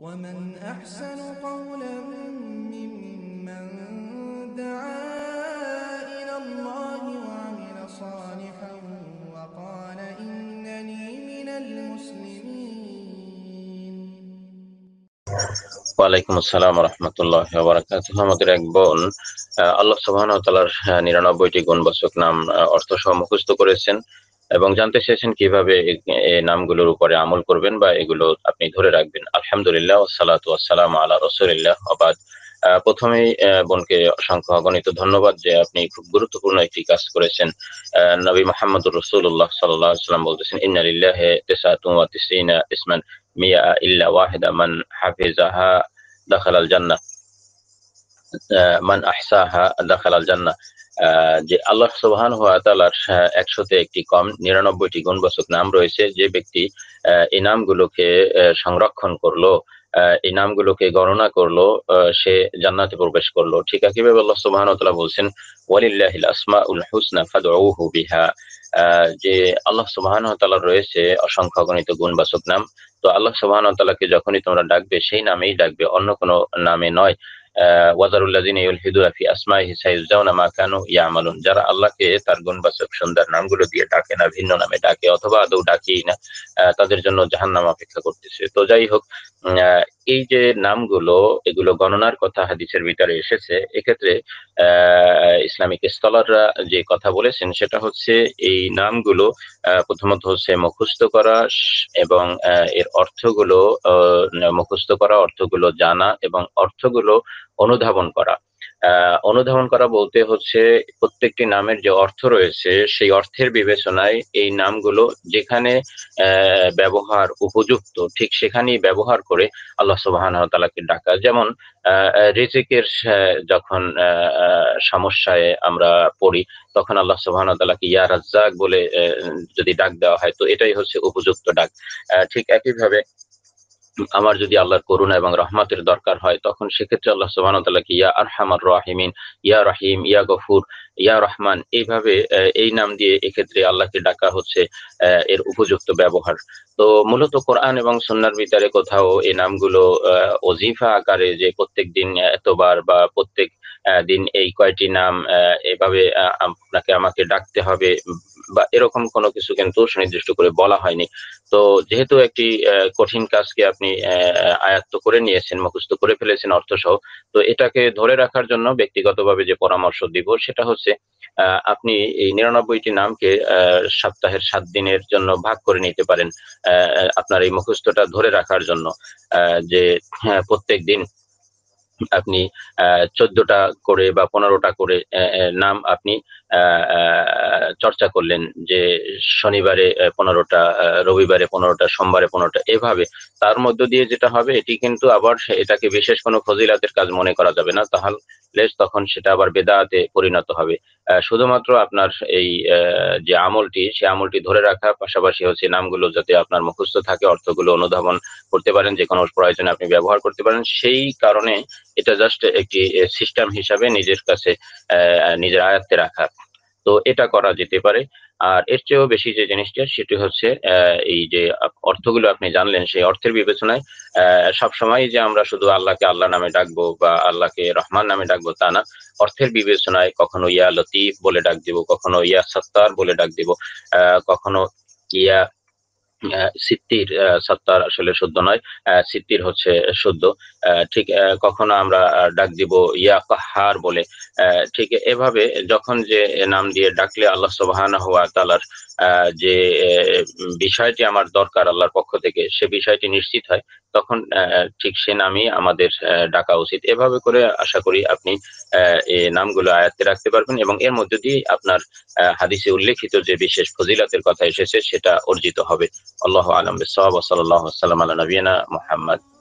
ومن أحسن قولا ممن دعا إلى الله وعمل صالحا وقال إنني من المسلمين ওয়ালাইকুম আসসালাম রহমতুল্লাহ বারাকাতুহ আমাদের এক বোন আল্লাহ সুবহানাহু ওয়া তাআলার 99টি গুণবাচক নাম অর্থ সহ মুখস্থ করেছেন এবং জানতে চেয়েছেন কিভাবে এই নামগুলোর উপরে আমল করবেন বা এগুলো আপনি ধরে রাখবেন আলহামদুলিল্লাহ সালাত আসসালাম আলা রসুলিল্লাহ আবাদ প্রথমেই বোনকে অসংখ্য অগণিত ধন্যবাদ যে আপনি খুব গুরুত্বপূর্ণ একটি কাজ করেছেন নবী মোহাম্মদ রসুল্লাহ সাল্লাহ সাল্লাম বলতেছেন ইন্নালিল্লাহ ইসমান মিয়া ইল্লা ওয়াহেদ মান হাফিজাহা দাখালাল জান্নাহ মান আহসাহা আল্লাহ খালাল জান্না যে আল্লাহ সুবহান তালার একশোতে একটি কম নিরানব্বইটি গুণবাচক নাম রয়েছে যে ব্যক্তি এই নামগুলোকে সংরক্ষণ করলো এই নামগুলোকে গণনা করলো সে জান্নাতে প্রবেশ করলো ঠিক আছে আল্লাহ সুবহান তালা বলছেন ওয়ালিল্লাহিল আসমা উল হুসনা ফাদউহু বিহা যে আল্লাহ সুবহান তালা রয়েছে অসংখ্য গণিত গুণবাচক নাম তো আল্লাহ সুবহান তালাকে যখনই তোমরা ডাকবে সেই নামেই ডাকবে অন্য কোনো নামে নয় যারা আল্লাহকে তার গুণবাচক সুন্দর নামগুলো দিয়ে ডাকে না ভিন্ন নামে ডাকে অথবা আদৌ ডাকেই না তাদের জন্য জাহান্নাম অপেক্ষা করতেছে তো যাই হোক এই যে নামগুলো এগুলো গণনার কথা হাদিসের ভিতরে এসেছে এক্ষেত্রে আহ ইসলামিক স্কলাররা যে কথা বলেছেন সেটা হচ্ছে এই নামগুলো প্রথমত হচ্ছে মুখস্থ করা এবং এর অর্থগুলো মুখস্থ করা অর্থগুলো জানা এবং অর্থগুলো অনুধাবন করা অনুধাবন করা বলতে হচ্ছে প্রত্যেকটি নামের যে অর্থ রয়েছে সেই অর্থের বিবেচনায় এই নামগুলো যেখানে ব্যবহার উপযুক্ত ঠিক সেখানেই ব্যবহার করে আল্লাহ সুবাহান তালাকে ডাকা যেমন রিজিকের যখন সমস্যায় আমরা পড়ি তখন আল্লাহ সুবাহান তালাকে ইয়া রাজ্জাক বলে যদি ডাক দেওয়া হয় তো এটাই হচ্ছে উপযুক্ত ডাক ঠিক একইভাবে আমার যদি আল্লাহর করুণা এবং রহমতের দরকার হয় তখন সেক্ষেত্রে আল্লাহ সোহানতাল্লাহকে ইয়া আরহামার রাহিমিন ইয়া রাহিম ইয়া গফুর ইয়া রহমান এইভাবে এই নাম দিয়ে এক্ষেত্রে আল্লাহকে ডাকা হচ্ছে এর উপযুক্ত ব্যবহার তো মূলত কোরআন এবং সন্ন্যার ভিতরে কোথাও এই নামগুলো ওজিফা আকারে যে প্রত্যেক দিন এতবার বা প্রত্যেক দিন এই কয়টি নাম এভাবে আপনাকে আমাকে ডাকতে হবে বা এরকম কোনো কিছু কিন্তু সুনির্দিষ্ট করে বলা হয়নি তো যেহেতু একটি কঠিন কাজকে আপনি আয়ত্ত করে নিয়েছেন মুখস্থ করে ফেলেছেন অর্থসহ তো এটাকে ধরে রাখার জন্য ব্যক্তিগতভাবে যে পরামর্শ দিব সেটা হচ্ছে আপনি এই নিরানব্বইটি নামকে সপ্তাহের সাত দিনের জন্য ভাগ করে নিতে পারেন আপনার এই মুখস্থটা ধরে রাখার জন্য যে হ্যাঁ, প্রত্যেক দিন আপনি চোদ্দটা করে বা পনেরোটা করে নাম আপনি চর্চা করলেন যে শনিবারে পনেরোটা রবিবারে পনেরোটা সোমবারে পনেরোটা এভাবে তার মধ্য দিয়ে যেটা হবে এটি কিন্তু আবার এটাকে বিশেষ কোনো ফজিলাতের কাজ মনে করা যাবে না তাহলে তখন সেটা আবার বেদাতে পরিণত হবে শুধুমাত্র আপনার এই যে আমলটি সে আমলটি ধরে রাখা পাশাপাশি হচ্ছে নামগুলো যাতে আপনার মুখস্থ থাকে অর্থগুলো অনুধাবন করতে পারেন যে কোনো প্রয়োজনে আপনি ব্যবহার করতে পারেন সেই কারণে এটা জাস্ট একটি সিস্টেম হিসাবে নিজের কাছে নিজের আয়ত্তে রাখা তো এটা করা যেতে পারে আর এর চেয়েও বেশি যে জিনিসটা সেটি হচ্ছে এই যে অর্থগুলো আপনি জানলেন সেই অর্থের বিবেচনায় সবসময় যে আমরা শুধু আল্লাহকে আল্লাহ নামে ডাকবো বা আল্লাহকে রহমান নামে ডাকবো তা না অর্থের বিবেচনায় কখনো ইয়া লতিফ বলে ডাক দিব কখনো ইয়া সত্তার বলে ডাক দিব কখনো ইয়া সিত্তির সত্তার আসলে শুদ্ধ নয় সিদ্ধির হচ্ছে শুদ্ধ ঠিক কখনো আমরা ডাক দিব ইয়া কাহার বলে ঠিক এভাবে যখন যে নাম দিয়ে ডাকলে আল্লাহ সবহান হওয়া তালার যে বিষয়টি আমার দরকার আল্লাহর পক্ষ থেকে সে বিষয়টি নিশ্চিত হয় তখন ঠিক সে নামই আমাদের ডাকা উচিত এভাবে করে আশা করি আপনি এই নামগুলো আয়াত্তে রাখতে পারবেন এবং এর মধ্যে দিয়ে আপনার হাদিসে উল্লেখিত যে বিশেষ ফজিলাতের কথা এসেছে সেটা অর্জিত হবে আল্লাহ আলম সাল্লাহ সাল্লাম আল্লাহ নবীনা মোহাম্মদ